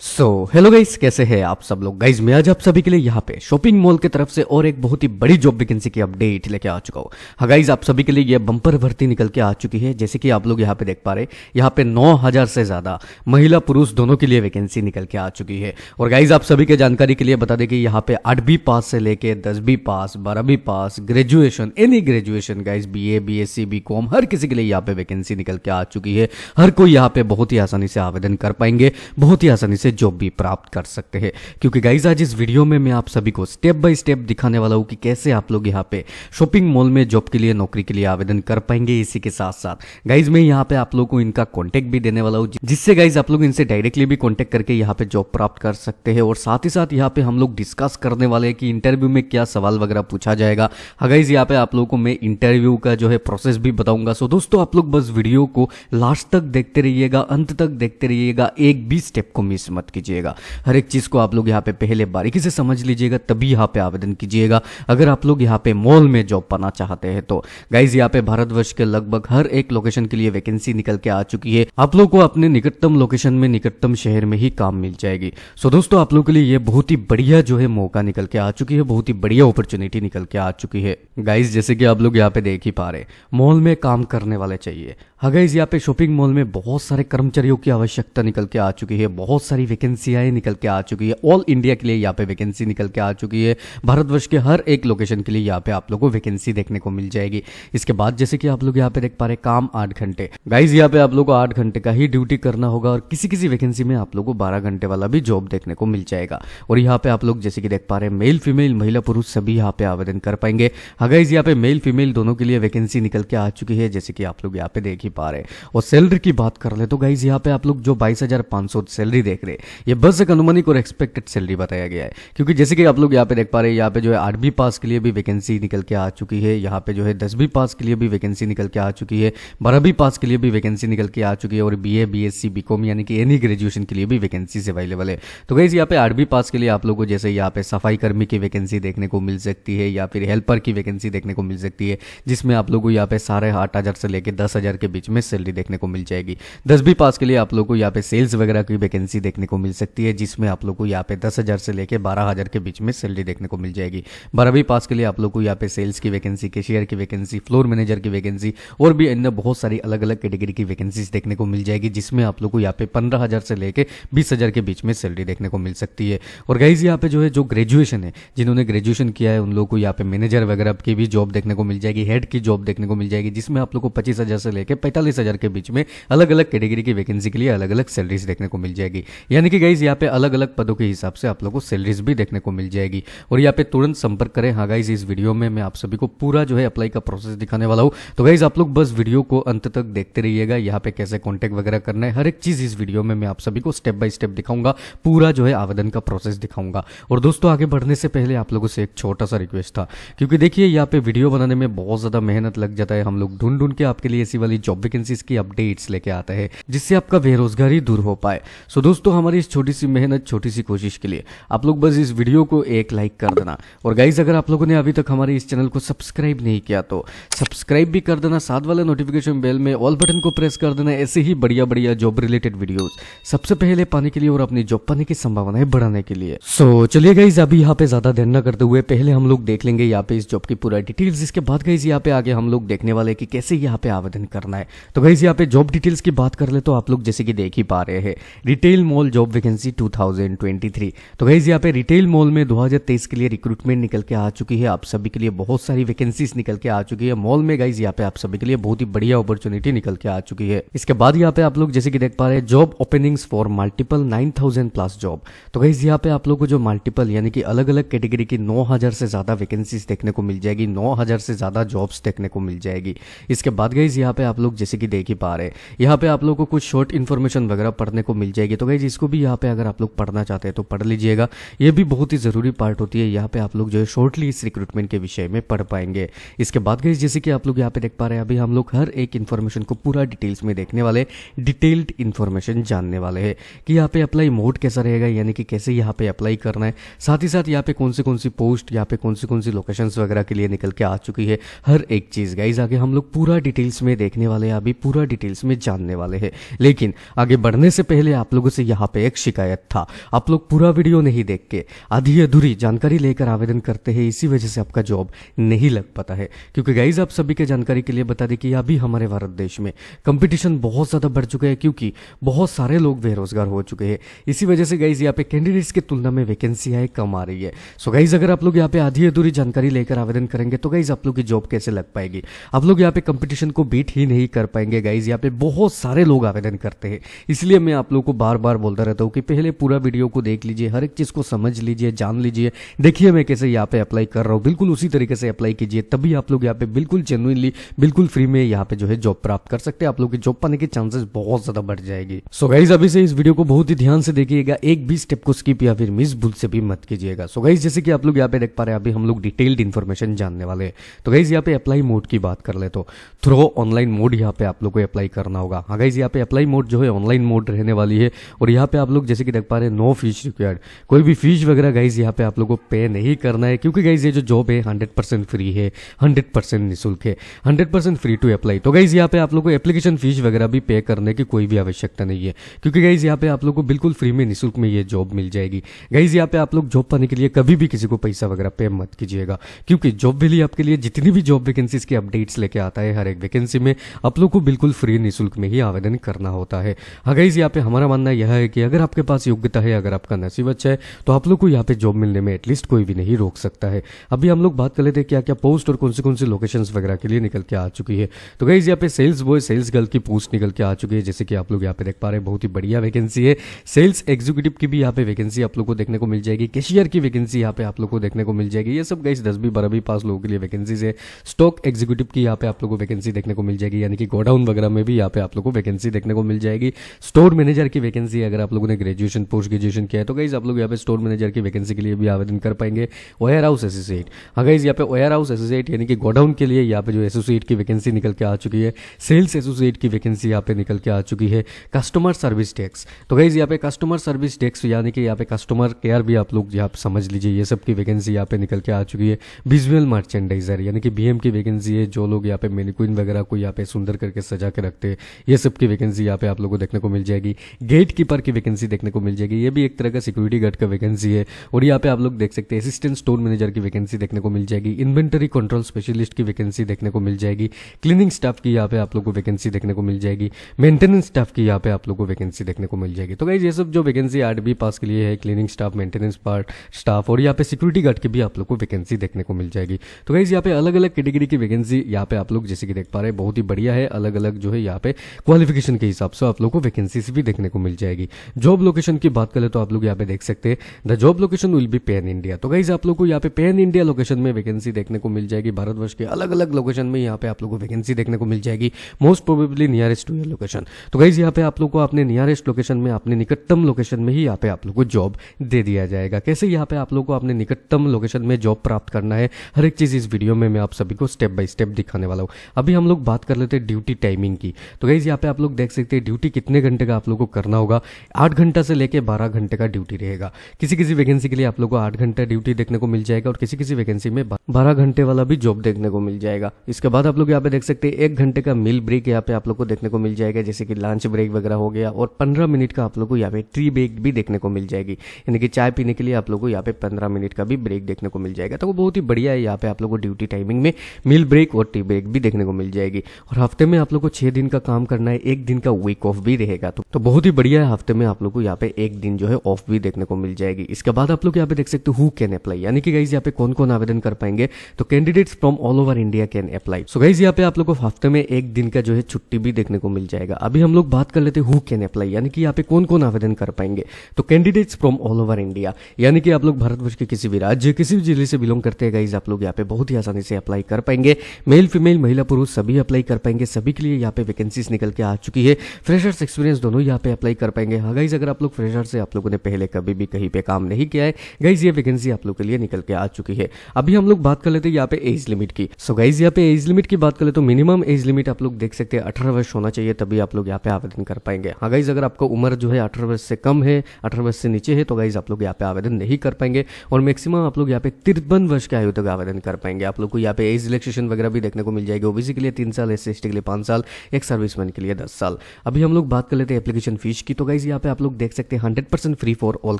so hello guys कैसे हैं आप सब लोग गाइस मैं आज आप सभी के लिए यहाँ पे शॉपिंग मॉल की तरफ से और एक बहुत ही बड़ी जॉब वैकेंसी की अपडेट लेके आ चुका हूँ हाँ गाइस आप सभी के लिए ये बम्पर भर्ती निकल के आ चुकी है जैसे कि आप लोग यहाँ पे देख पा रहे यहाँ पे 9000 से ज्यादा महिला पुरुष दोनों के लिए वैकेंसी निकल के आ चुकी है और गाइज आप सभी के जानकारी के लिए बता दें कि यहाँ पे आठवीं पास से लेके दसवीं पास बारहवीं पास graduation any graduation guys B A B S C B com हर किसी के लिए यहाँ पे वैकेंसी निकल के आ चुकी है हर कोई यहाँ पे बहुत ही आसानी से आवेदन कर पाएंगे बहुत ही आसानी से से जॉब भी प्राप्त कर सकते हैं क्योंकि गाइज आज इस वीडियो में मैं आप सभी को स्टेप बाय स्टेप दिखाने वाला हूँ कि कैसे आप लोग यहाँ पे शॉपिंग मॉल में जॉब के लिए नौकरी के लिए आवेदन कर पाएंगे इसी के साथ साथ गाइज मैं यहाँ पे आप लोग को इनका कॉन्टेक्ट भी देने वाला हूँ जिससे गाइज आप लोग इनसे डायरेक्टली भी कॉन्टेक्ट करके यहाँ पे जॉब प्राप्त कर सकते हैं और साथ ही साथ यहाँ पे हम लोग डिस्कस करने वाले हैं कि इंटरव्यू में क्या सवाल वगैरह पूछा जाएगा गाइज हाँ यहाँ पे आप लोगों को मैं इंटरव्यू का जो है प्रोसेस भी बताऊंगा सो दोस्तों आप लोग बस वीडियो को लास्ट तक देखते रहिएगा अंत तक देखते रहिएगा एक भी स्टेप को मिस मत कीजिएगा हर एक चीज़ को आप लोग यहाँ पे पहले बारीकी से समझ लीजिएगा तभी यहाँ पे आवेदन कीजिएगा अगर आप लोग यहाँ पे मॉल में जॉब पाना चाहते हैं तो गाइज यहाँ पे भारतवर्ष के लगभग हर एक लोकेशन के लिए वैकेंसी निकल के आ चुकी है आप लोग को अपने निकटतम लोकेशन में निकटतम शहर में ही काम मिल जाएगी सो दोस्तों आप लोग के लिए ये बहुत ही बढ़िया जो है मौका निकल के आ चुकी है बहुत ही बढ़िया अपॉर्चुनिटी निकल के आ चुकी है गाइज जैसे कि आप लोग यहाँ पे देख ही पा रहे मॉल में काम करने वाले चाहिए हगैज यहाँ पे शॉपिंग मॉल में बहुत सारे कर्मचारियों की आवश्यकता निकल के आ चुकी है बहुत सारी वैकेंसियाँ निकल के आ चुकी है ऑल इंडिया के लिए यहाँ पे वैकेंसी निकल के आ चुकी है भारतवर्ष के हर एक लोकेशन के लिए यहाँ पे आप लोग को वैकेंसी देखने को मिल जाएगी इसके बाद जैसे कि आप लोग यहाँ पे देख पा रहे काम आठ घंटे गाइज यहाँ पे आप लोग को आठ घंटे का ही ड्यूटी करना होगा और किसी किसी वैकेंसी में आप लोग को बारह घंटे वाला भी जॉब देखने को मिल जाएगा और यहाँ पे आप लोग जैसे कि देख पा रहे मेल फीमेल महिला पुरुष सभी यहाँ पे आवेदन कर पाएंगे हगैज यहाँ पे मेल फीमेल दोनों के लिए वैकेंसी निकल के आ चुकी है जैसे कि आप लोग यहाँ पे देखिए ही पा रहे और सैलरी की बात कर ले तो गाइज यहाँ पे आप लोग जो बाईस हजार पांच सौ सैलरी देख रहे हैं ये बस एक अनुमानिक और एक्सपेक्टेड सैलरी बताया गया है क्योंकि जैसे कि आप लोग यहाँ पे देख पा रहे हैं यहाँ पे जो है आठवीं पास के लिए भी वैकेंसी निकल के आ चुकी है यहाँ पे जो है दसवीं पास के लिए भी वैकेंसी निकल के आ चुकी है बारहवीं पास के लिए भी वैकेंसी निकल के आ चुकी है और B A B S C B com यानी कि एनी ग्रेजुएशन e के लिए भी वैकेंसी अवेलेबल है तो गाइज यहाँ पे आठवीं पास के लिए आप लोगों को जैसे यहाँ पे सफाई कर्मी की वैकेंसी देखने को मिल सकती है या फिर हेल्पर की वैकेंसी देखने को मिल सकती है जिसमें आप लोगों को यहाँ पे साढ़े आठ हजार से लेकर दस हजार के बीच में सैलरी देखने को मिल जाएगी दसवीं पास के लिए आप लोग को यहाँ पे सेल्स वगैरह की वैकेंसी देखने को मिल सकती है जिसमें आप लोग को यहाँ पे दस हज़ार से लेकर बारह हज़ार के बीच में सैलरी देखने को मिल जाएगी बारहवीं पास के लिए आप लोग को यहाँ पे सेल्स की वैकेंसी कैशियर की वैकेंसी फ्लोर मैनेजर की वैकेंसी और भी अन्य बहुत सारी अलग अलग कैटेगरी की वैकेंसी देखने को मिल जाएगी जिसमें आप लोग को यहाँ पे पंद्रह हज़ार से लेकर बीस हज़ार के बीच में सैलरी देखने को मिल सकती है और गाइज यहाँ पे जो है जो ग्रेजुएशन है जिन्होंने ग्रेजुएशन किया है उन लोगों को यहाँ पे मैनेजर वगैरह की भी जॉब देखने को मिल जाएगी हेड की जॉब देखने को मिल जाएगी जिसमें आप लोग को पच्चीस हज़ार से लेकर पैंतालीस हज़ार के बीच में अलग अलग कैटेगरी की वैकेंसी के लिए अलग अलग सैलरीज देखने को मिल जाएगी यानी कि गाइज यहाँ पे अलग अलग पदों के हिसाब से आप लोग को सैलरीज भी देखने को मिल जाएगी और यहाँ पे तुरंत संपर्क करें हाँ गाइज इस वीडियो में मैं आप सभी को पूरा जो है अप्लाई का प्रोसेस दिखाने वाला हूँ तो गाइज आप लोग बस वीडियो को अंत तक देखते रहिएगा यहाँ पे कैसे कॉन्टेक्ट वगैरह करना है हर एक चीज़ इस वीडियो में मैं आप सभी को स्टेप बाय स्टेप दिखाऊंगा पूरा जो है आवेदन का प्रोसेस दिखाऊंगा और दोस्तों आगे बढ़ने से पहले आप लोगों से एक छोटा सा रिक्वेस्ट था क्योंकि देखिए यहाँ पे वीडियो बनाने में बहुत ज़्यादा मेहनत लग जाता है हम लोग ढूंढ ढूंढ के आपके लिए ऐसी वाली जॉब जॉब वैकेंसीज की अपडेट्स लेके आते है जिससे आपका बेरोजगारी दूर हो पाए सो दोस्तों हमारी इस छोटी सी मेहनत छोटी सी कोशिश के लिए आप लोग बस इस वीडियो को एक लाइक कर देना और गाइज अगर आप लोगों ने अभी तक हमारे इस चैनल को सब्सक्राइब नहीं किया तो सब्सक्राइब भी कर देना साथ वाले नोटिफिकेशन बेल में ऑल बटन को प्रेस कर देना ऐसे ही बढ़िया बढ़िया जॉब रिलेटेड वीडियो सबसे पहले पाने के लिए और अपनी जॉब पाने की संभावनाएं बढ़ाने के लिए सो चलिए गाइज अभी यहाँ पे ज्यादा ध्यान न करते हुए पहले हम लोग देख लेंगे यहाँ पे इस जॉब की पूरा डिटेल्स इसके बाद गाइज यहाँ पे आगे हम लोग देखने वाले की कैसे यहाँ पे आवेदन करना है तो गई यहाँ पे जॉब डिटेल्स की बात कर ले तो आप लोग जैसे कि देख ही पा रहे हैं रिटेल मॉल जॉब वैकेंसी 2023 तो गई यहाँ पे रिटेल मॉल में 2023 के लिए रिक्रूटमेंट निकल के आ चुकी है आप सभी के लिए बहुत सारी वैकेंसीज निकल के आ चुकी है मॉल में गई यहाँ पे आप सभी के लिए बहुत ही बढ़िया अपॉर्चुनिटी निकल के आ चुकी है इसके बाद यहाँ पे आप लोग जैसे कि देख पा रहे हैं job openings for multiple nine thousand plus job तो गई यहाँ पे आप लोग को जो मल्टीपल यानी कि अलग अलग कैटेगरी की नौ हजार से ज्यादा वैकेंसीज देखने को मिल जाएगी नौ हजार से ज्यादा जॉब्स देखने को मिल जाएगी इसके बाद गई यहाँ पे आप लोग जैसे कि देख ही पा रहे हैं यहाँ पे आप लोग को कुछ शॉर्ट इन्फॉर्मेशन वगैरह पढ़ने को मिल जाएगी तो गई इसको भी यहाँ पे अगर आप लोग पढ़ना चाहते हैं तो पढ़ लीजिएगा ये भी बहुत ही ज़रूरी पार्ट होती है यहाँ पे आप लोग जो है शॉर्टली इस रिक्रूटमेंट के विषय में पढ़ पाएंगे इसके बाद गई जैसे कि आप लोग यहाँ पे देख पा रहे हैं अभी हम लोग हर एक इन्फॉर्मेशन को पूरा डिटेल्स में देखने वाले डिटेल्ड इन्फॉर्मेशन जानने वाले है कि यहाँ पे अप्लाई मोड कैसा रहेगा यानी कि कैसे यहाँ पे अप्लाई करना है साथ ही साथ यहाँ पे कौन सी कौन सी पोस्ट यहाँ पे कौन सी कौन सी लोकेशन वगैरह के लिए निकल के आ चुकी है हर एक चीज़ गाइज आगे हम लोग पूरा डिटेल्स में देखने वाले वाले हैं अभी पूरा डिटेल्स में जानने वाले हैं लेकिन आगे बढ़ने से पहले आप लोगों से यहाँ पे एक शिकायत था आप लोग पूरा वीडियो नहीं देख के आधी अधूरी जानकारी लेकर आवेदन करते हैं इसी वजह से आपका जॉब नहीं लग पाता है क्योंकि गाइज आप सभी के जानकारी के लिए बता दें कि अभी हमारे भारत देश में कंपिटिशन बहुत ज़्यादा बढ़ चुका है क्योंकि बहुत सारे लोग बेरोजगार हो चुके हैं इसी वजह से गाइज यहाँ पे कैंडिडेट्स की तुलना में वैकेंसी आए कम आ रही है सो गाइज अगर आप लोग यहाँ पे आधी अधूरी जानकारी लेकर आवेदन करेंगे तो गाइज आप लोग की जॉब कैसे लग पाएगी आप लोग यहाँ पे कंपटीशन को बीट ही नहीं कर पाएंगे गाइज यहाँ पे बहुत सारे लोग आवेदन करते हैं इसलिए मैं आप लोग को बार बार बोलता रहता हूँ कि पहले पूरा वीडियो को देख लीजिए हर एक चीज़ को समझ लीजिए जान लीजिए देखिए मैं कैसे यहाँ पे अप्लाई कर रहा हूँ बिल्कुल उसी तरीके से अप्लाई कीजिए तभी आप लोग यहाँ पे बिल्कुल जेनुइनली बिल्कुल फ्री में यहाँ पे जो है जॉब प्राप्त कर सकते हैं आप लोग की जॉब पाने के चांसेस बहुत ज्यादा बढ़ जाएगी सो गाइज अभी से इस वीडियो को बहुत ही ध्यान से देखिएगा एक भी स्टेप को स्किप या फिर मिस भूल से भी मत कीजिएगा सो गाइज जैसे कि आप लोग यहाँ पे देख पा रहे हैं अभी हम लोग डिटेल्ड इन्फॉर्मेशन जानने वाले हैं तो गाइज यहाँ पे अप्लाई मोड की बात कर ले तो थ्रो ऑनलाइन मोड यहाँ पे आप लोग को अप्लाई करना होगा हाँ गाइज यहाँ पे अप्लाई मोड जो है ऑनलाइन मोड रहने वाली है और यहाँ पे आप लोग जैसे कि देख पा रहे हैं नो फीस रिक्वायर्ड कोई भी फीस वगैरह गाइज यहाँ पे आप लोग को पे नहीं करना है क्योंकि गाइज ये जो जॉब है हंड्रेड फ्री है हंड्रेड परसेंट निःशुल्क है हंड्रेड फ्री टू अप्लाई तो गाइज यहाँ पे आप लोग को एप्लीकेशन फीस वगैरह भी पे करने की कोई भी आवश्यकता नहीं है क्योंकि गाइज यहाँ पे आप लोग को बिल्कुल फ्री में निःशुल्क में ये जॉब मिल जाएगी गाइज यहाँ पे आप लोग जॉब पाने के लिए कभी भी किसी को पैसा वगैरह पे मत कीजिएगा क्योंकि जॉब वैली आपके लिए जितनी भी जॉब वैकेंसीज के अपडेट्स लेके आता है हर एक वैकेंसी में आप लोग को बिल्कुल फ्री निःशुल्क में ही आवेदन करना होता है अगैज यहाँ पे हमारा मानना यह है कि अगर आपके पास योग्यता है अगर आपका नसीब अच्छा है तो आप लोग को यहाँ पे जॉब मिलने में एटलीस्ट कोई भी नहीं रोक सकता है अभी हम लोग बात कर लेते हैं क्या क्या पोस्ट और कौन से कौन से लोकेशन वगैरह के लिए निकल के आ चुकी है तो गईज यहाँ पे सेल्स बॉय सेल्स गर्ल की पोस्ट निकल के आ चुकी है जैसे कि आप लोग यहाँ पे देख पा रहे हैं बहुत ही बढ़िया वैकेंसी है सेल्स एग्जीक्यूटिव की भी यहाँ पे वैकेंसी आप लोग को देखने को मिल जाएगी कैशियर की वैकेंसी यहाँ पे आप लोग को देखने को मिल जाएगी ये सब गई दसवीं बारहवीं पास लोगों के लिए वैकेंसीज है स्टॉक एग्जीक्यूटिव की यहाँ पे आप लोग को वैकेंसी देखने को मिल जाएगी यानी यानी कि गोडाउन वगैरह में भी यहाँ पे आप लोग को वैकेंसी देखने को मिल जाएगी स्टोर मैनेजर की वैकेंसी अगर आप लोगों ने ग्रेजुएशन पोस्ट ग्रेजुएशन किया है तो गाइज आप लोग यहाँ पे स्टोर मैनेजर की वैकेंसी के लिए भी आवेदन कर पाएंगे वेयर हाउस एसोसिएट हाँ गाइज यहाँ पे वेयर हाउस एसोसिएट यानी कि गोडाउन के लिए यहाँ पे जो एसोसिएट की वैकेंसी निकल के आ चुकी है सेल्स एसोसिएट की वैकेंसी यहाँ पे निकल के आ चुकी है कस्टमर सर्विस टैक्स तो गाइज यहाँ पे कस्टमर सर्विस टैक्स यानी कि यहाँ पे कस्टमर केयर भी आप लोग यहाँ समझ लीजिए ये सब की वैकेंसी यहाँ पे निकल के आ चुकी है विजुअल मर्चेंडाइजर यानी कि बीएम की वैकेंसी है जो लोग यहाँ पे मेनिक्विन वगैरह को यहाँ पे सुन अंदर करके सजा के रखते ये सब की वैकेंसी यहाँ पे आप लोगों को देखने को मिल जाएगी गेट कीपर की वैकेंसी देखने को मिल जाएगी ये भी एक तरह का सिक्योरिटी गार्ड का वैकेंसी है और यहाँ पे आप लोग देख सकते हैं असिस्टेंट स्टोर मैनेजर की वैकेंसी देखने को मिल जाएगी इन्वेंटरी कंट्रोल स्पेशलिस्ट की वैकेंसी देखने को मिल जाएगी क्लीनिंग स्टाफ की यहाँ पे आप लोग को वैकेंसी देखने को मिल जाएगी मेंटेनेंस स्टाफ की यहाँ पे आप लोग को वैकेंसी देखने को मिल जाएगी तो गाइज ये सब जो वैकेंसी आर पास के लिए है cleaning staff maintenance part staff और यहाँ पे सिक्योरिटी गार्ड की भी आप लोग को वैकेंसी देखने को मिल जाएगी तो गाइज यहाँ पे अलग अलग कैटेगरी की वैकेंसी यहाँ पे आप लोग जैसे कि देख पा रहे हैं बहुत ही बढ़िया है अलग अलग जो है यहाँ पे क्वालिफिकेशन के हिसाब से आप लोग को वैकेंसीज भी देखने को मिल जाएगी जॉब लोकेशन की बात करें तो आप लोग यहाँ पे देख सकते हैं the job location will be pan India तो गाइज आप लोग को यहाँ पे पेन इंडिया लोकेशन में वैकेंसी देखने को मिल जाएगी भारतवर्ष के अलग अलग लोकेशन में यहाँ पे आप लोग को वैकेंसी देखने को मिल जाएगी most probably nearest to your location तो गाइज यहाँ पे आप लोग को अपने नियरेस्ट लोकेशन में अपने निकटतम लोकेशन में ही यहाँ पे आप लोग को जॉब दे दिया जाएगा कैसे यहाँ पे आप लोग को अपने निकटतम लोकेशन में जॉब प्राप्त करना है हर एक चीज इस वीडियो में मैं आप सभी को स्टेप बाय स्टेप दिखाने वाला हूं अभी हम लोग बात कर लेते हैं ड्यूटी टाइमिंग की तो गाइज यहाँ पे आप लोग देख सकते हैं ड्यूटी कितने घंटे का आप लोगों को करना होगा आठ घंटा से लेकर बारह घंटे का ड्यूटी रहेगा किसी किसी वैकेंसी के लिए आप लोग को आठ घंटा ड्यूटी देखने को मिल जाएगा और किसी किसी वैकेंसी में बारह घंटे वाला भी जॉब देखने को मिल जाएगा इसके बाद आप लोग यहाँ पे देख सकते हैं एक घंटे का मिल ब्रेक यहाँ पे आप लोग को देखने को मिल जाएगा जैसे कि लंच ब्रेक वगैरह हो गया और पंद्रह मिनट का आप लोग को यहाँ पे ट्री ब्रेक भी देखने को मिल जाएगी यानी कि चाय पीने के लिए आप लोग को यहाँ पे पंद्रह मिनट का भी ब्रेक देखने को मिल जाएगा तो वो बहुत ही बढ़िया है यहाँ पे आप लोग को ड्यूटी टाइमिंग में मिल ब्रेक और टी ब्रेक भी देखने को मिल जाएगी और हफ्ते में आप लोग को छह दिन का काम करना है एक दिन का वीक ऑफ भी रहेगा तो, तो बहुत ही बढ़िया है हफ्ते में आप लोग को यहाँ पे एक दिन जो है ऑफ भी देखने को मिल जाएगी इसके बाद आप लोग यहाँ पे देख सकते हो कैन अप्लाई यानी कि गाइज यहाँ पे कौन कौन आवेदन कर पाएंगे तो candidates from all over India can apply so guys यहाँ पे आप लोग को हफ्ते में एक दिन का जो है छुट्टी भी देखने को मिल जाएगा अभी हम लोग बात कर लेते हु कैन अप्लाई यानी कि यहाँ पे कौन कौन आवेदन कर पाएंगे तो candidates from all over India यानी कि आप लोग भारतवर्ष के किसी भी राज्य किसी भी जिले से बिलोंग करते हैं गाइज आप लोग यहाँ पे बहुत ही आसानी से अप्लाई कर पाएंगे मेल फीमेल महिला पुरुष सभी अप्लाई कर पाएंगे पाएंगे सभी के लिए यहाँ पे वैकेंसीज निकल के आ चुकी है फ्रेशर्स एक्सपीरियंस दोनों यहाँ पे अप्लाई कर पाएंगे हाँ गाइज अगर आप लोग फ्रेशर से आप लोगों ने पहले कभी भी कहीं पे काम नहीं किया है गाइज ये वैकेंसी आप लोग के लिए निकल के आ चुकी है अभी हम लोग बात कर लेते हैं यहाँ पे एज लिमिट की सो गाइज यहाँ पे एज लिमिट की बात कर ले तो मिनिमम एज लिमिट आप लोग देख सकते हैं अठारह वर्ष होना चाहिए तभी आप लोग यहाँ पे आवेदन कर पाएंगे हाँ गाइज अगर आपका उम्र जो है अठारह वर्ष से कम है अठारह वर्ष से नीचे है तो गाइज आप लोग यहाँ पे आवेदन नहीं कर पाएंगे और मैक्सिमम आप लोग यहाँ पे तिरपन वर्ष के आयु तक आवेदन कर पाएंगे आप लोग को यहाँ पे एज रिलेक्सेशन वगैरह भी देखने को मिल जाएगी ओबीसी के लिए तीन साल एस के लिए पाँच साल एक सर्विसमैन के लिए दस साल अभी हम लोग बात कर लेते हैं एप्लीकेशन फीस की तो गाइज यहाँ पे आप लोग देख सकते हैं hundred percent free for all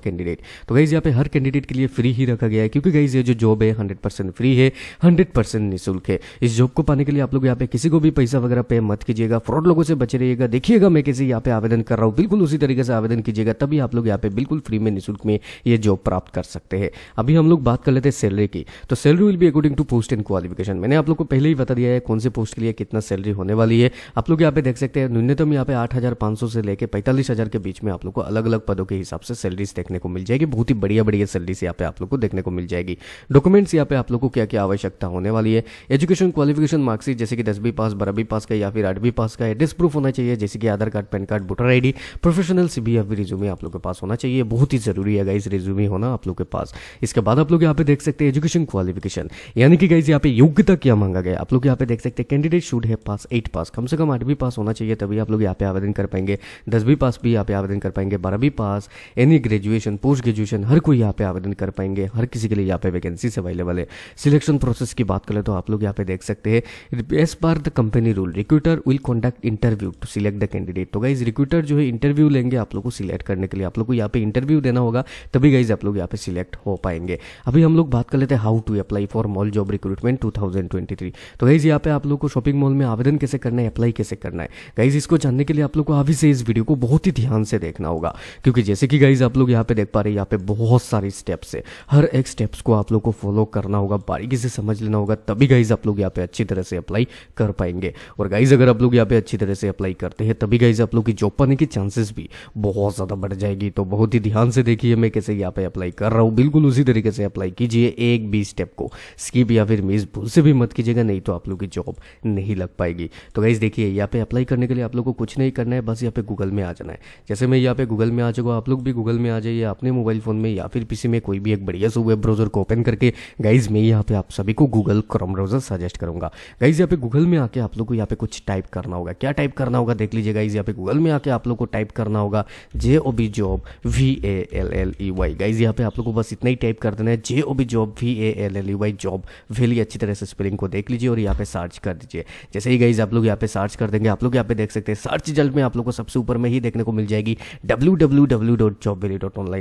candidate तो गाइज यहाँ पे हर कैंडिडेट के लिए फ्री ही रखा गया है क्योंकि गाइज ये जो जॉब है हंड्रेड परसेंट फ्री है हंड्रेड परसेंट निःशुल्क है इस जॉब को पाने के लिए आप लोग यहाँ पे किसी को भी पैसा वगैरह पे मत कीजिएगा फ्रॉड लोगों से बचे रहिएगा देखिएगा मैं कैसे यहाँ पे आवेदन कर रहा हूँ बिल्कुल उसी तरीके से आवेदन कीजिएगा तभी आप लोग यहाँ पे बिल्कुल फ्री में निःशुल्क में ये जॉब प्राप्त कर सकते हैं अभी हम लोग बात कर लेते हैं सैलरी की तो salary will be according to post and qualification मैंने आप लोग को पहले ही बता दिया है कौन से पोस्ट के लिए कितना सैलरी होने वाली है आप लोग यहाँ पे देख सकते हैं न्यूनतम यहाँ पे आठ हजार पाँच सौ से लेकर पैंतालीस हजार के बीच में आप लोग को अलग अलग पदों के हिसाब से सैलरीज देखने को मिल जाएगी बहुत ही बढ़िया बढ़िया सैलरीज यहाँ पे आप लोग को देखने को मिल जाएगी डॉक्यूमेंट्स यहाँ पे आप लोग को क्या क्या आवश्यकता होने वाली है एजुकेशन क्वालिफिकेशन मार्क्सिट जैसे कि दसवीं पास बारहवीं पास का या फिर आठवीं पास का एड्रेस प्रूफ होना चाहिए जैसे कि Aadhaar card pan card voter I professional C V resume आप लोग के पास होना चाहिए बहुत ही जरूरी है गाइज रिज्यूमे होना आप लोग के पास इसके बाद आप लोग यहाँ पे देख सकते हैं एजुकेशन क्वालिफिकेशन यानी कि गाइज यहाँ पे योग्यता क्या मांगा गया आप लोग यहाँ पे देख सकते हैं कैंडिडेट शुड है पास एट पास कम से कम आठवीं पास होना चाहिए तभी आप लोग यहाँ पे आवेदन कर पाएंगे दसवीं पास भी यहाँ पे आवेदन कर पाएंगे बारहवीं पास एनी ग्रेजुएशन पोस्ट ग्रेजुएशन हर कोई यहाँ पे आवेदन कर पाएंगे हर किसी के लिए यहाँ पे वैकेंसी अवेलेबल है सिलेक्शन प्रोसेस की बात करें तो आप लोग यहाँ पे देख सकते हैं as per the company rule recruiter will conduct interview to select the candidate तो गाइज रिक्रूटर जो है इंटरव्यू लेंगे आप लोग को सिलेक्ट करने के लिए आप लोग को यहाँ पे इंटरव्यू देना होगा तभी गाइज आप लोग यहाँ पे सिलेक्ट हो पाएंगे अभी हम लोग बात कर लेते हैं how to apply for mall job recruitment three तो गाइज यहाँ पे आप लोग को शॉपिंग मॉल में आवेदन कैसे करना है अप्लाई कैसे करना है गाइज इसको जानने के लिए आप लोग को अभी से इस वीडियो को बहुत ही ध्यान से देखना होगा क्योंकि जैसे कि गाइज आप लोग यहाँ पे देख पा रहे हैं यहाँ पे बहुत सारी स्टेप्स है हर एक स्टेप्स को आप लोग को फॉलो करना होगा बारीकी से समझ लेना होगा तभी गाइज आप लोग यहाँ पे अच्छी तरह से अप्लाई कर पाएंगे और गाइज अगर आप लोग यहाँ पे अच्छी तरह से अप्लाई करते हैं तभी गाइज आप लोग की जॉब पाने की चांसेस भी बहुत ज़्यादा बढ़ जाएगी तो बहुत ही ध्यान से देखिए मैं कैसे यहाँ पे अप्लाई कर रहा हूँ बिल्कुल उसी तरीके से अप्लाई कीजिए एक भी स्टेप को स्किप या फिर मिस भूल से भी मत कीजिएगा नहीं तो आप लोग की जॉब नहीं लग पाएगी वाली तो गाइज़ देखिए यहाँ पे अप्लाई करने के लिए आप लोग को कुछ नहीं करना है बस यहाँ पे गूगल में आ जाना है जैसे मैं यहाँ पे गूगल में आ जाऊँगा आप लोग भी गूगल में आ जाइए अपने मोबाइल फ़ोन में या फिर किसी में कोई भी एक बढ़िया से वेब ब्राउजर को ओपन करके गाइज़ मैं यहाँ पे आप सभी को गूगल क्रोम ब्राउजर सजेस्ट करूँगा गाइज़ यहाँ पे गूगल में आके आप लोग को यहाँ पे कुछ टाइप करना होगा क्या टाइप करना होगा देख लीजिए गाइज़ यहाँ पे गूगल में आके आप लोग को टाइप करना होगा J O B job V A L L E Y guys यहाँ पे आप लोग को बस इतना ही टाइप कर देना है J O B job V A L L E Y job valley अच्छी तरह से स्पेलिंग को देख लीजिए और यहाँ पे सर्च कर दीजिए जैसे ही गाइज चीज़ आप लोग यहाँ पे सर्च कर देंगे आप लोग यहाँ पे देख सकते हैं सर्च रिजल्ट में आप लोग को सबसे ऊपर में ही देखने को मिल जाएगी डब्ल्यू डब्ल्यू डॉट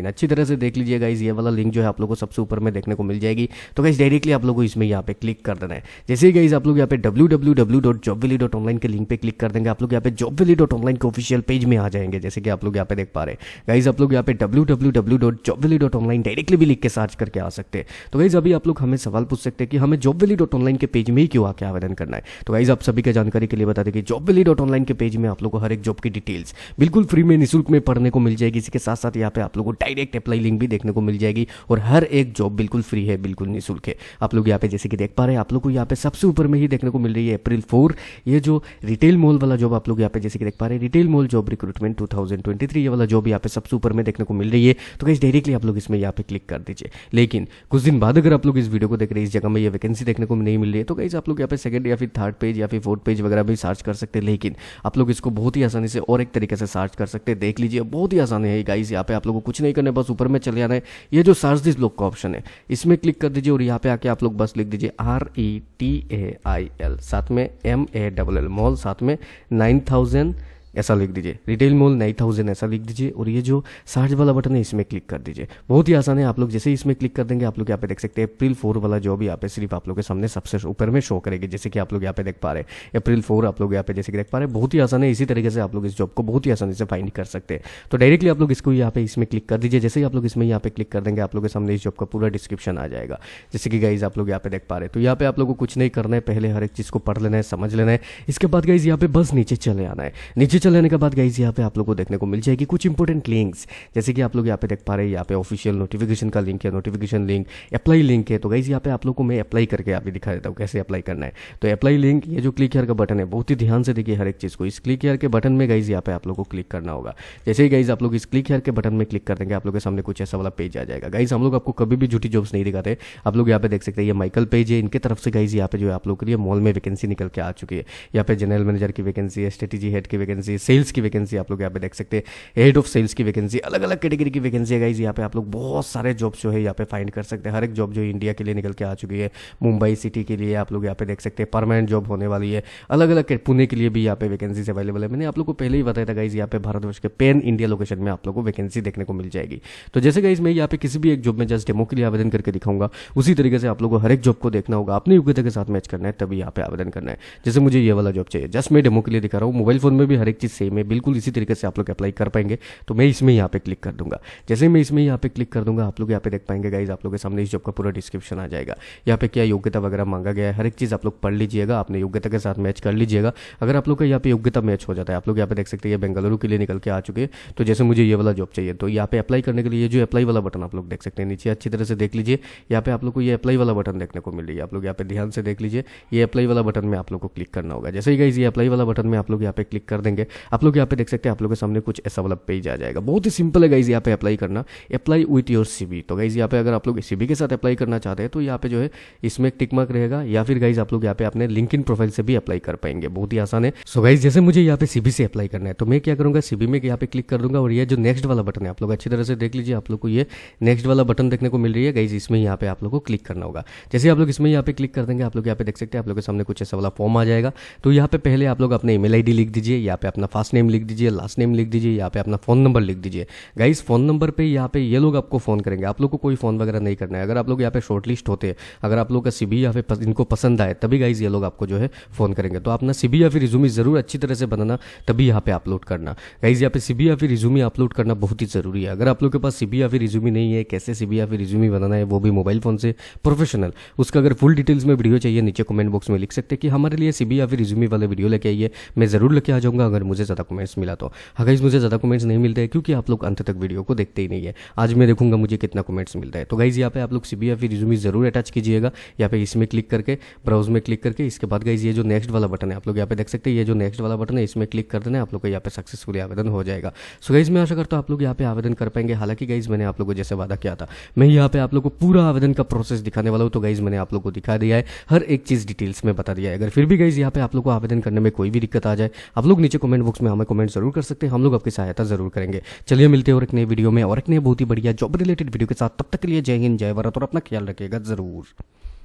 अच्छी तरह से देख लीजिए गाइज ये वाला लिंक जो है आप लोग को सबसे ऊपर में देखने को मिल जाएगी तो गाइज डायरेक्टली आप लोग इसमें यहाँ पे क्लिक कर देना है जैसे ही गाइज आप लोग यहाँ पे W W dot job dot online के लिंक पे क्लिक कर देंगे आप लोग यहाँ पे जॉब वेली डॉट ऑनलाइन के ऑफिशियल पेज में आ जाएंगे जैसे कि आप लोग यहाँ पे देख पा रहे गाइज आप लोग यहाँ पे W W dot dot online directly भी लिख के सर्च करके आ सकते हैं तो गाइज अभी आप लोग हमें सवाल पूछ सकते हैं कि हमें जॉब डॉट ऑनलाइन के पेज में ही क्यों आके आवेदन करना है तो गाइज आप सभी का जानकारी के लिए बता दें कि जॉब बिली डॉट ऑनलाइन के पेज में आप लोग को हर एक जॉब की डिटेल्स बिल्कुल फ्री में निःशुल्क में पढ़ने को मिल जाएगी इसी के साथ साथ यहाँ पे आप लोग को डायरेक्ट अप्लाई लिंक भी देखने को मिल जाएगी और हर एक जॉब बिल्कुल फ्री है बिल्कुल निःशुल्क है आप लोग यहाँ पे जैसे कि देख पा रहे हैं आप लोग को यहाँ पे सबसे ऊपर में ही देखने को मिल रही है अप्रिल फोर ये जो रिटेल मॉल वाला जॉब आप लोग यहाँ पे जैसे कि देख पा रहे हैं retail mall job recruitment two ये वाला जॉब यहाँ पे सबसे ऊपर में देखने को मिल रही है तो कैसे डायरेक्टली आप लोग इसमें यहाँ पे क्लिक कर दीजिए लेकिन कुछ दिन बाद अगर आप लोग इस वीडियो को देख रहे हैं इस जगह में ये वैकेंसी देखने को नहीं मिल रही है तो कैसे आप लोग यहाँ पे सेकंड या फिर थर्ड पेज या फिर फोर्थ पेज वगैरह भी सर्च कर सकते हैं लेकिन आप लोग इसको बहुत ही आसानी से और एक तरीके से सर्च कर सकते हैं देख लीजिए बहुत ही आसानी है गाइस यहाँ पे आप लोगों को कुछ नहीं करना बस ऊपर में चले जाना है ये जो सर्च दिस ब्लॉक का ऑप्शन है इसमें क्लिक कर दीजिए और यहाँ पे आके आप लोग बस लिख दीजिए R E T A I L साथ में M A double L mall साथ में नाइन थाउजेंड ऐसा लिख दीजिए रिटेल मोल नाइन थाउजेंड ऐसा लिख दीजिए और ये जो सर्च वाला बटन है इसमें क्लिक कर दीजिए बहुत ही आसान है आप लोग जैसे ही इसमें क्लिक कर देंगे आप लोग यहाँ पे देख सकते हैं अप्रैल फोर वाला जो भी यहाँ पे सिर्फ आप लोग के सामने सबसे ऊपर में शो करेगी जैसे कि आप लोग यहाँ पे देख पा रहे हैं अप्रैल फोर आप लोग यहाँ पे जैसे कि देख पा रहे हैं बहुत ही आसान है इसी तरीके से आप लोग इस जॉब को बहुत ही आसानी से फाइंड कर सकते हैं तो डायरेक्टली आप लोग इसको यहाँ पे इसमें क्लिक कर दीजिए जैसे ही आप लोग इसमें यहाँ पे क्लिक कर देंगे आप लोग के सामने इस जॉब का पूरा डिस्क्रिप्शन आ जाएगा जैसे कि गाइज आप लोग यहाँ पे देख पा रहे तो यहाँ पे आप लोग को कुछ नहीं करना है पहले हर एक चीज़ को पढ़ लेना है समझ लेना है इसके बाद गाइज यहाँ पे बस नीचे चले आना है नीचे चल जाने के बाद गाइज यहाँ पे आप लोग को देखने को मिल जाएगी कुछ इंपॉर्टेंट लिंक्स जैसे कि आप लोग यहाँ पे देख पा रहे हैं यहाँ पे ऑफिशियल नोटिफिकेशन का लिंक है नोटिफिकेशन लिंक अप्लाई लिंक है तो गाइज यहाँ पे आप लोग को मैं अप्लाई करके आप दिखा देता हूँ कैसे अप्लाई करना है तो अप्लाई लिंक ये जो क्लिक हेयर का बटन है बहुत ही ध्यान से देखिए हर एक चीज़ को इस क्लिक हेयर के बटन में गाइज यहाँ पे आप लोग को क्लिक करना होगा जैसे ही गाइज आप लोग इस क्लिक हेयर के बटन में क्लिक कर देंगे आप लोग के सामने कुछ ऐसा वाला पेज आ जाएगा गाइज हम लोग आपको कभी भी झूठी जॉब्स नहीं दिखाते आप लोग यहाँ पे देख सकते हैं ये माइकल पेज है इनके तरफ से गाइज यहाँ पे जो है आप लोग के लिए मॉल में वैकेंसी निकल के आ चुकी है यहाँ पे जनरल मैनेजर की वैकेंसी है स्ट्रेटेजी हेड की वैकेंसी वैकेंसी सेल्स की वैकेंसी आप लोग यहाँ पे देख सकते हैं हेड ऑफ सेल्स की वैकेंसी अलग अलग कैटेगरी की वैकेंसी है गाइज यहाँ पे आप लोग बहुत सारे जॉब जो है यहाँ पे फाइंड कर सकते हैं हर एक जॉब जो इंडिया के लिए निकल के आ चुकी है मुंबई सिटी के लिए आप लोग यहाँ पे देख सकते हैं परमानेंट जॉब होने वाली है अलग अलग पुणे के लिए भी यहाँ पे वैकेंसी अवेलेबल है मैंने आप लोग को पहले ही बताया था गाइज यहाँ पे भारतवर्ष के पेन इंडिया लोकेशन में आप लोग को वैकेंसी देखने को मिल जाएगी तो जैसे गाइज मैं यहाँ पे किसी भी एक जॉब में जस्ट डेमो के लिए आवेदन करके दिखाऊंगा उसी तरीके से आप लोग को हर एक जॉब को देखना होगा अपनी योग्यता के साथ मैच करना है तभी यहाँ पे आवेदन करना है जैसे मुझे ये वाला जॉब चाहिए जस्ट मैं डेमो के लिए दिखा रहा हूँ मोबाइल फोन में भी हर एक एक चीज़ सेम है बिल्कुल इसी तरीके से आप लोग अप्लाई कर पाएंगे तो मैं इसमें यहाँ पे क्लिक कर दूंगा जैसे मैं इसमें यहाँ पे क्लिक कर दूंगा आप लोग यहाँ पे देख पाएंगे गाइज आप लोग के सामने इस जॉब का पूरा डिस्क्रिप्शन आ जाएगा यहाँ पे क्या योग्यता वगैरह मांगा गया है हर एक चीज़ आप लोग पढ़ लीजिएगा अपने योग्यता के साथ मैच कर लीजिएगा अगर आप लोग का यहाँ पे योग्यता मैच हो जाता है आप लोग यहाँ पे देख सकते हैं बेंगलुरु के लिए निकल के आ चुके हैं तो जैसे मुझे ये वाला जॉब चाहिए तो यहाँ पे अप्लाई करने के लिए जो अप्लाई वाला बटन आप लोग देख सकते हैं नीचे अच्छी तरह से देख लीजिए यहाँ पे आप लोग को ये अप्लाई वाला बटन देखने को मिल रही है आप लोग यहाँ पे ध्यान से देख लीजिए ये अप्लाई वाला बटन में आप लोग को क्लिक करना होगा जैसे ही गाइज ये अप्लाई वाला बटन में आप लोग यहाँ पे क्लिक कर देंगे आप लोग यहाँ पे देख सकते हैं आप लोगों के सामने कुछ ऐसा वाला पेज आ जाएगा बहुत ही सिंपल है गाइज यहाँ पे अप्लाई करना अप्लाई विथ योर सी तो गाइज यहाँ पे अगर आप लोग सी के साथ अप्लाई करना चाहते हैं तो यहाँ पे जो है इसमें टिक मार्क रहेगा या फिर गाइज आप लोग यहाँ पे अपने लिंक प्रोफाइल से भी अप्लाई कर पाएंगे बहुत ही आसान है सो गाइज जैसे मुझे यहाँ पे सीबी से अप्लाई करना है तो मैं क्या करूंगा सीबी में यहाँ पे क्लिक कर दूंगा और ये जो नेक्स्ट वाला बटन है आप लोग अच्छी तरह से देख लीजिए आप लोग को ये नेक्स्ट वाला बटन देखने को मिल रही है गाइज इसमें यहाँ पे आप लोग को क्लिक करना होगा जैसे आप लोग इसमें यहाँ पे क्लिक कर देंगे आप लोग यहाँ पे देख सकते हैं आप लोग के सामने कुछ ऐसा वाला फॉर्म आ जाएगा तो यहाँ पे पहले आप लोग अपने ईमेल आईडी लिख दीजिए यहाँ पे अपना फर्स्ट नेम लिख दीजिए लास्ट नेम लिख दीजिए यहाँ पे अपना फ़ोन नंबर लिख दीजिए गाइज फ़ोन नंबर पे यहाँ पे ये लोग आपको फ़ोन करेंगे आप लोग को कोई फ़ोन वगैरह नहीं करना है अगर आप लोग यहाँ पे शॉर्ट लिस्ट होते अगर आप लोग का सीबी या फिर इनको पसंद आए तभी गाइज ये लोग आपको जो है फ़ोन करेंगे तो अपना सीबी या फिर रिज्यूमी ज़रूर अच्छी तरह से बनाना तभी यहाँ पे अपलोड करना गाइज यहाँ पे सीबी या फिर रिज्यूमी अपलोड करना बहुत ही ज़रूरी है अगर आप लोग के पास सीबी या फिर रिज्यूमी नहीं है कैसे सीबी या फिर रिज्यूमी बनाना है वो भी मोबाइल फ़ोन से प्रोफेशनल उसका अगर फुल डिटेल्स में वीडियो चाहिए नीचे कमेंट बॉक्स में लिख सकते हैं कि हमारे लिए सीबी या फिर रिज्यूमी वाले वीडियो लेके आइए मैं ज़रूर लेके आ जाऊँगा अगर मुझे ज़्यादा कमेंट्स मिला तो अगर हाँ इस मुझे ज़्यादा कमेंट्स नहीं मिलते हैं क्योंकि आप लोग अंत तक वीडियो को देखते ही नहीं है आज मैं देखूंगा मुझे कितना कमेंट्स मिलता है तो गाइज़ यहाँ पे आप लोग सी बी रिज्यूमी ज़रूर अटैच कीजिएगा यहाँ पे इसमें क्लिक करके ब्राउज में क्लिक करके इसके बाद गाइज़ ये जो नेक्स्ट वाला बटन है आप लोग यहाँ पे देख सकते हैं ये जो नेक्स्ट वाला बटन है इसमें क्लिक कर देना आप लोग का यहाँ पे सक्सेसफुली आवेदन हो जाएगा सो गाइज़ मैं आशा करता हूँ आप लोग यहाँ पे आवेदन कर पाएंगे हालांकि गाइज़ मैंने आप लोगों को जैसे वादा किया था मैं यहाँ पे आप लोग को पूरा आवेदन का प्रोसेस दिखाने वाला हूँ तो गाइज़ मैंने आप लोग को दिखा दिया है हर एक चीज़ डिटेल्स में बता दिया है अगर फिर भी गाइज़ यहाँ पे आप लोग को आवेदन करने में कोई भी दिक्कत आ जाए आप लोग नीचे कमेंट कमेंट बॉक्स में हमें कमेंट जरूर कर सकते हैं हम लोग आपकी सहायता जरूर करेंगे चलिए मिलते हैं और एक नए वीडियो में और एक नए बहुत ही बढ़िया जॉब रिलेटेड वीडियो के साथ तब तक के लिए जय हिंद जय भारत और अपना ख्याल रखेगा जरूर